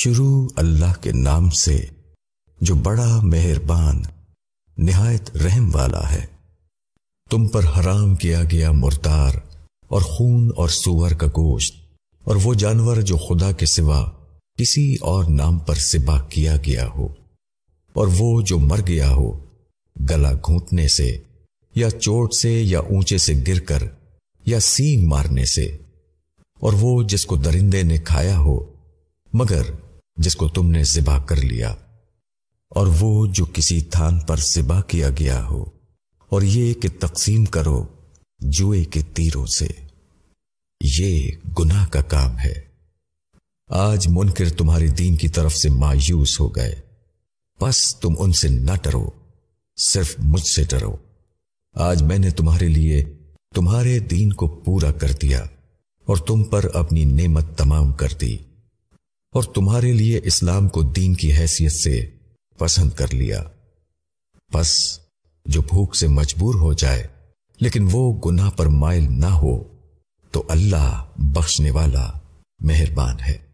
شروع اللہ کے نام سے جو بڑا مہربان نہایت رحم والا ہے تم پر حرام کیا گیا مرتار اور خون اور سور کا گوشت اور وہ جانور جو خدا کے سوا کسی اور نام پر سبا کیا گیا ہو اور وہ جو مر گیا ہو گلا گھونٹنے سے یا چوٹ سے یا اونچے سے گر کر یا سینگ مارنے سے اور وہ جس کو درندے نے کھایا ہو مگر جس کو تم نے ذبح کر لیا اور وہ جو کسی تھان پر ذبح کیا گیا ہو اور یہ کہ تقسیم کرو جوئے کے تیروں سے یہ گناہ کا کام ہے آج منکر تمہارے دین کی طرف سے مایوس ہو گئے بس تم ان سے نہ ڈرو صرف مجھ سے ڈرو آج میں نے تمہارے لیے تمہارے دین کو پورا کر دیا اور تم پر اپنی نعمت تمام کر دی اور تمہارے لیے اسلام کو دین کی حیثیت سے پسند کر لیا بس جو بھوک سے مجبور ہو جائے لیکن وہ گناہ پر مائل نہ ہو تو اللہ بخشنے والا مہربان ہے